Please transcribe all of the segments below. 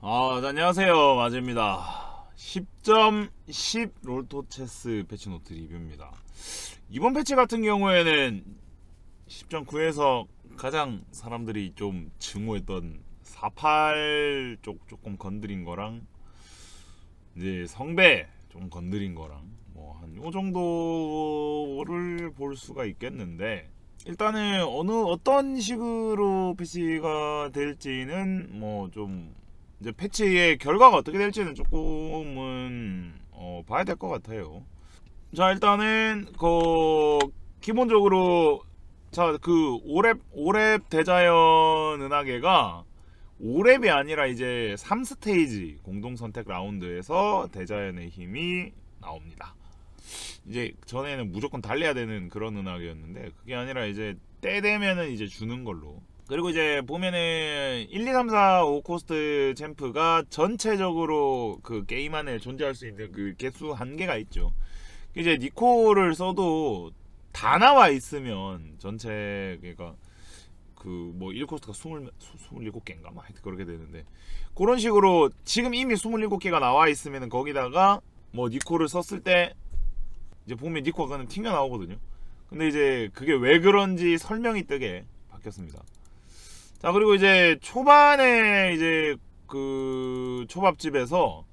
아, 네, 안녕하세요. 마제입니다. 10.10 롤토체스 패치 노트 리뷰입니다. 이번 패치 같은 경우에는 10.9에서 가장 사람들이 좀 증오했던 48 쪽 조금 건드린 거랑 이제 성배 좀 건드린 거랑 뭐한요 정도를 볼 수가 있겠는데 일단은 어느 어떤 식으로 PC가 될지는 뭐 좀 이제 패치의 결과가 어떻게 될지는 조금은 어 봐야 될 것 같아요. 자 일단은 그 기본적으로 자 그 오랩 오랩 대자연 은하계가 오랩이 아니라 이제 3스테이지 공동 선택 라운드에서 대자연의 힘이 나옵니다. 이제 전에는 무조건 달려야 되는 그런 음악이었는데 그게 아니라 이제 때 되면은 이제 주는 걸로 그리고 이제 보면은 1, 2, 3, 4, 5 코스트 챔프가 전체적으로 그 게임 안에 존재할 수 있는 그 개수 한계가 있죠. 이제 니코를 써도 다 나와 있으면 전체 그러니까 그 뭐 1코스트가 20, 27개인가 막 뭐 하여튼 그렇게 되는데 그런 식으로 지금 이미 27개가 나와 있으면 거기다가 뭐 니코를 썼을 때 이제 보면 니코가는 튕겨 나오거든요. 근데 이제 그게 왜 그런지 설명이 뜨게 바뀌었습니다. 자 그리고 이제 초반에 이제 그 초밥집에서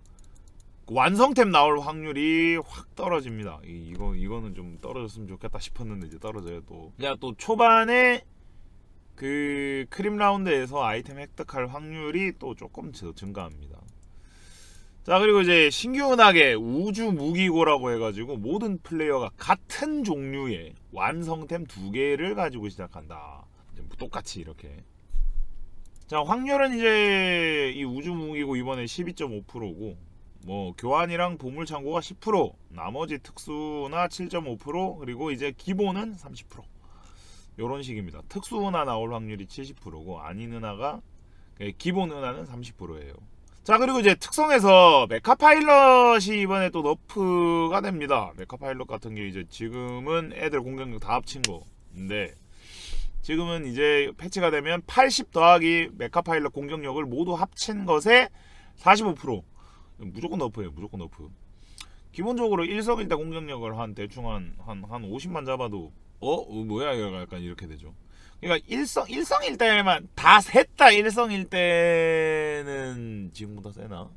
완성템 나올 확률이 확 떨어집니다. 이, 거 이거는 좀 떨어졌으면 좋겠다 싶었는데 이제 떨어져요 또. 야또 초반에 그 크림 라운드에서 아이템 획득할 확률이 또 조금 더 증가합니다. 자 그리고 이제 신기운하게 우주 무기고라고 해가지고 모든 플레이어가 같은 종류의 완성템 두 개를 가지고 시작한다. 뭐 똑같이 이렇게. 자 확률은 이제 이 우주 무기고 이번에 12.5%고 뭐 교환이랑 보물 창고가 10% 나머지 특수나 7.5% 그리고 이제 기본은 30% 요런 식입니다. 특수 은하 나올 확률이 70%고 아닌 은하가 예, 기본 은하는 30%예요. 자 그리고 이제 특성에서 메카 파일럿이 이번에 또 너프가 됩니다 메카 파일럿 같은 게 이제 지금은 애들 공격력 다 합친 거근데 지금은 이제 패치가 되면 80 더하기 메카 파일럿 공격력을 모두 합친 것에 45% 무조건 너프예요 무조건 너프 기본적으로 일석일대 공격력을 한 대충 한, 한, 한 50만 잡아도 어? 어? 뭐야? 약간 이렇게 되죠 그러니까 일성 일성일 때만 다 셋 다 일성일 때는 지금보다 세나?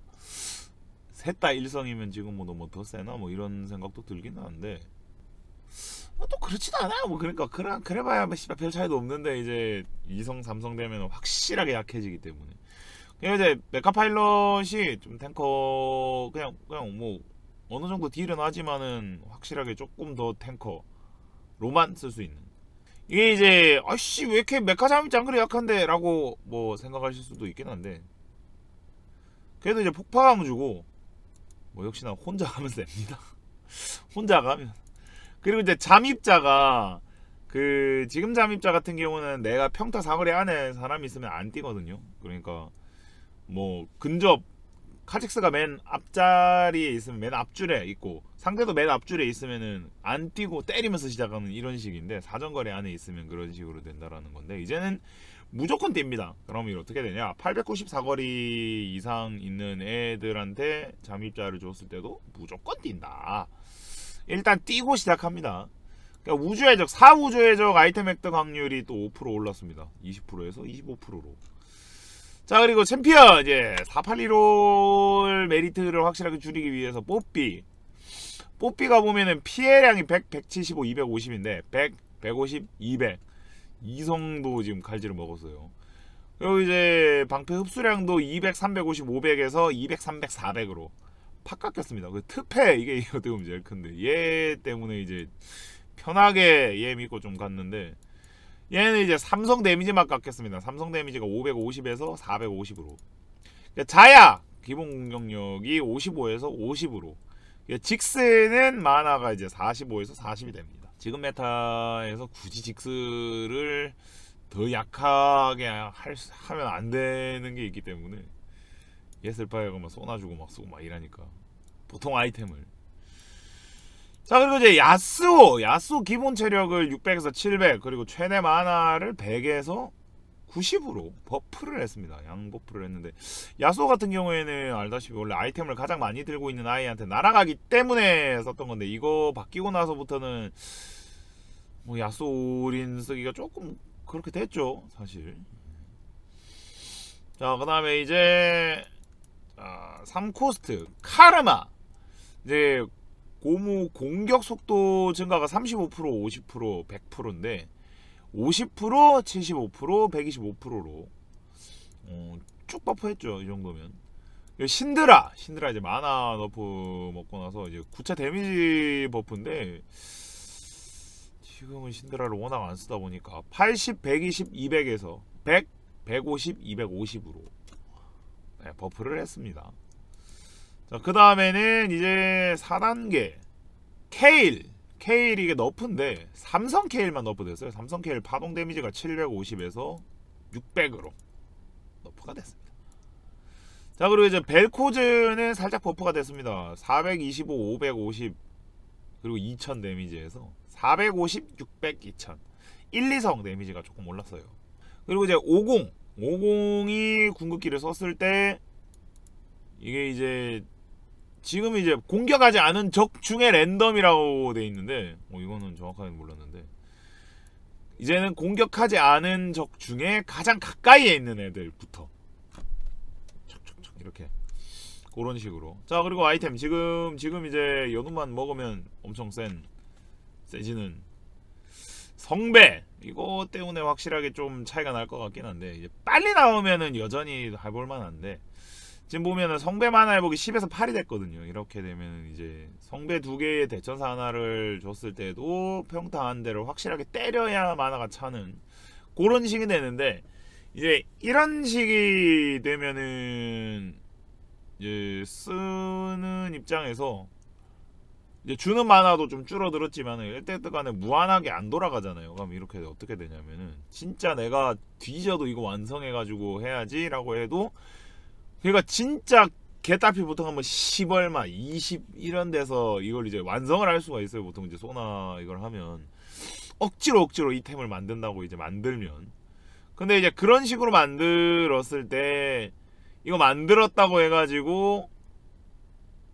셋 다 일성이면 지금보다 뭐 더 세나? 뭐 이런 생각도 들긴 하는데 아, 또 그렇지도 않아요. 뭐 그러니까 그래 그래봐야 뭐 씨별 차이도 없는데 이제 이성 삼성 되면 확실하게 약해지기 때문에. 그냥 이제 메카 파일럿이 좀 탱커 그냥 그냥 뭐 어느 정도 딜은 하지만은 확실하게 조금 더 탱커 로만 쓸 수 있는 이게 이제 아씨 왜 이렇게 메카잠이 짱그리 약한데 라고 뭐 생각하실 수도 있긴 한데 그래도 이제 폭파감 주고 뭐 역시나 혼자 가면 됩니다 혼자 가면 그리고 이제 잠입자가 그 지금 잠입자 같은 경우는 내가 평타 사거리 안에 사람이 있으면 안 뛰거든요 그러니까 뭐 근접 카직스가 맨 앞자리에 있으면 맨 앞줄에 있고 상대도 맨 앞줄에 있으면은 안 뛰고 때리면서 시작하는 이런 식인데 사전거리 안에 있으면 그런 식으로 된다라는 건데 이제는 무조건 뗍니다. 그러면 어떻게 되냐? 894거리 이상 있는 애들한테 잠입자를 줬을 때도 무조건 뛴다. 일단 뛰고 시작합니다. 그러니까 우주해 적, 사우주해적 아이템 획득 확률이 또 5% 올랐습니다. 20%에서 25%로. 자 그리고 챔피언 이제 481월 메리트를 확실하게 줄이기 위해서 뽑삐 뽀삐가 보면은 피해량이 100, 175, 250인데 100, 150, 200 이성도 지금 갈지를 먹었어요. 그리고 이제 방패 흡수량도 200, 350, 500에서 200, 300, 400으로 팍 깎였습니다. 그 특패 이게 어떻게 보면 제일 큰데 얘 때문에 이제 편하게 얘 믿고 좀 갔는데 얘는 이제 삼성 데미지만 깎였습니다. 삼성 데미지가 550에서 450으로 그러니까 자야 기본 공격력이 55에서 50으로 그러니까 직스는 만화가 이제 45에서 40이 됩니다. 지금 메타에서 굳이 직스를 더 약하게 할, 하면 안 되는 게 있기 때문에 예슬파이어가 막 쏘나주고 막 쏘고 막 이러니까 보통 아이템을 자 그리고 이제 야스오 야스오 기본 체력을 600에서 700 그리고 최대 만화를 100에서 90으로 버프를 했습니다. 양버프를 했는데 야소 같은 경우에는 알다시피 원래 아이템을 가장 많이 들고 있는 아이한테 날아가기 때문에 썼던 건데 이거 바뀌고 나서부터는 뭐 야소린 쓰기가 조금 그렇게 됐죠. 사실. 자, 그 다음에 이제 자, 아, 3코스트 카르마 이제 고무 공격 속도 증가가 35% 50% 100%인데 50%, 75%, 125%로 어, 쭉 버프했죠. 이 정도면. 그 신드라! 신드라 이제 만화 너프 먹고 나서 이제 9차 데미지 버프인데 지금은 신드라를 워낙 안 쓰다 보니까 80, 120, 200에서 100, 150, 250으로 네, 버프를 했습니다. 자, 그 다음에는 이제 4단계 케일 KL이 게 너프인데 삼성 KL만 너프 됐어요. 삼성 KL 파동 데미지가 750에서 600으로 너프가 됐습니다. 자 그리고 이제 벨코즈는 살짝 버프가 됐습니다. 425, 550 그리고 2000 데미지에서 450, 600, 2000 1, 2성 데미지가 조금 올랐어요. 그리고 이제 50 50이 궁극기를 썼을 때 이게 이제 지금 이제 공격하지 않은 적 중에 랜덤이라고 돼 있는데 어, 이거는 정확하게 몰랐는데 이제는 공격하지 않은 적 중에 가장 가까이에 있는 애들부터 척척척 이렇게 그런 식으로 자 그리고 아이템 지금 지금 이제 연우만 먹으면 엄청 센 세지는 성배 이거 때문에 확실하게 좀 차이가 날 것 같긴 한데 이제 빨리 나오면은 여전히 해볼만한데 지금 보면은 성배만 화 회복이 10에서 8이 됐거든요. 이렇게 되면 이제 성배 두 개의 대천사 하나를 줬을 때도 평타 한 대를 확실하게 때려야 만화가 차는 그런 식이 되는데 이제 이런 식이 되면은 이제 쓰는 입장에서 이제 주는 만화도 좀 줄어들었지만 1대뜨 간에 무한하게 안 돌아가잖아요. 그럼 이렇게 어떻게 되냐면은 진짜 내가 뒤져도 이거 완성해가지고 해야지라고 해도 그러니까 진짜 개따피 보통 한 번 10얼마, 20 이런 데서 이걸 이제 완성을 할 수가 있어요. 보통 이제 소나 이걸 하면 억지로 억지로 이 템을 만든다고 이제 만들면 근데 이제 그런 식으로 만들었을 때 이거 만들었다고 해가지고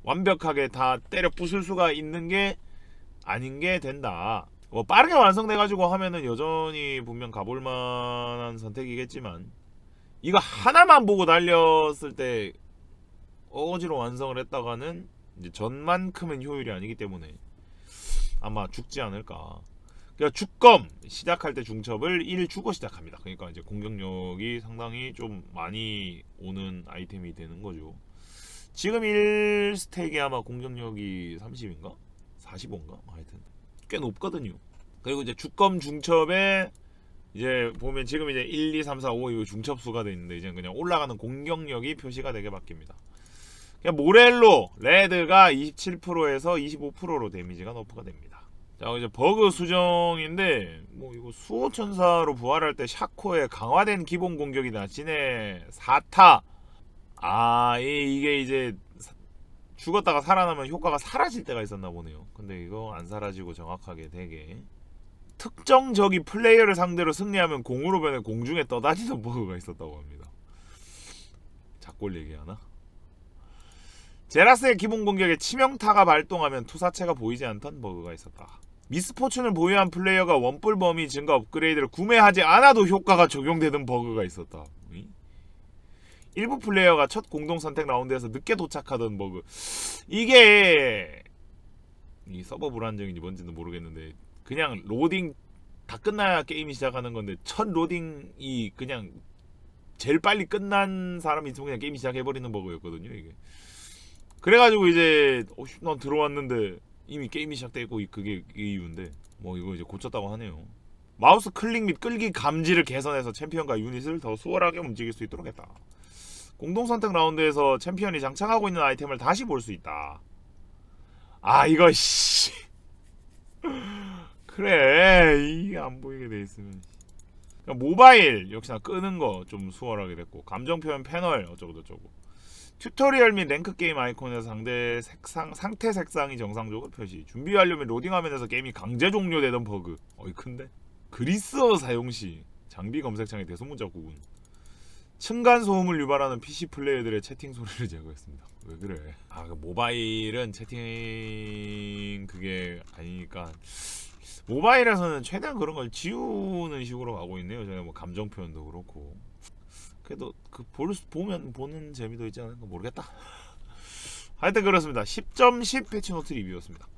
완벽하게 다 때려 부술 수가 있는 게 아닌 게 된다. 뭐 빠르게 완성돼가지고 하면은 여전히 분명 가볼만한 선택이겠지만 이거 하나만 보고 달렸을 때 어거지로 완성을 했다가는 이제 전만큼은 효율이 아니기 때문에 아마 죽지 않을까. 그러니까 주검 시작할 때 중첩을 1 주고 시작합니다. 그러니까 이제 공격력이 상당히 좀 많이 오는 아이템이 되는 거죠. 지금 1스택이 아마 공격력이 30인가? 45인가? 하여튼 꽤 높거든요. 그리고 이제 주검 중첩에 이제 보면 지금 이제 1, 2, 3, 4, 5이 중첩수가 되어 있는데 이제 그냥 올라가는 공격력이 표시가 되게 바뀝니다. 그냥 모렐로 레드가 27%에서 25%로 데미지가 너프가 됩니다. 자 이제 버그 수정인데 뭐 이거 수호천사로 부활할 때 샤코의 강화된 기본 공격이나 진의 4타 아 이게 이제 죽었다가 살아나면 효과가 사라질 때가 있었나 보네요. 근데 이거 안 사라지고 정확하게 되게 특정 적이 플레이어를 상대로 승리하면 공으로 변해 공중에 떠다니는 버그가 있었다고 합니다. 작골 얘기하나? 제라스의 기본 공격에 치명타가 발동하면 투사체가 보이지 않던 버그가 있었다. 미스포춘을 보유한 플레이어가 원뿔 범위 증가 업그레이드를 구매하지 않아도 효과가 적용되는 버그가 있었다. 일부 플레이어가 첫 공동 선택 라운드에서 늦게 도착하던 버그. 이게 이 서버 불안정인지 뭔지는 모르겠는데 그냥 로딩 다 끝나야 게임이 시작하는 건데 첫 로딩이 그냥 제일 빨리 끝난 사람이 있으면 그냥 게임 시작해버리는 버그였거든요 이게 그래가지고 이제 어, 난 들어왔는데 이미 게임이 시작되고 그게 이유인데 뭐 이거 이제 고쳤다고 하네요 마우스 클릭 및 끌기 감지를 개선해서 챔피언과 유닛을 더 수월하게 움직일 수 있도록 했다 공동선택 라운드에서 챔피언이 장착하고 있는 아이템을 다시 볼 수 있다 아 이거 씨 그래 이게 안 보이게 돼 있으면 그러니까 모바일 역시나 끄는 거 좀 수월하게 됐고 감정 표현 패널 어쩌고 저쩌고 튜토리얼 및 랭크 게임 아이콘에서 상대 색상 상태 색상이 정상적으로 표시 준비 하려면 로딩 화면에서 게임이 강제 종료되던 버그 어이 큰데 그리스어 사용 시 장비 검색창에 대소문자 구분 층간 소음을 유발하는 PC 플레이어들의 채팅 소리를 제거했습니다. 왜 그래? 아, 그 모바일은 채팅 그게 아니니까 모바일에서는 최대한 그런 걸 지우는 식으로 가고 있네요. 저희 뭐 감정 표현도 그렇고. 그래도 그 볼, 보면 보는 재미도 있지 않을까 모르겠다. 하여튼 그렇습니다. 10.10 패치노트 리뷰였습니다.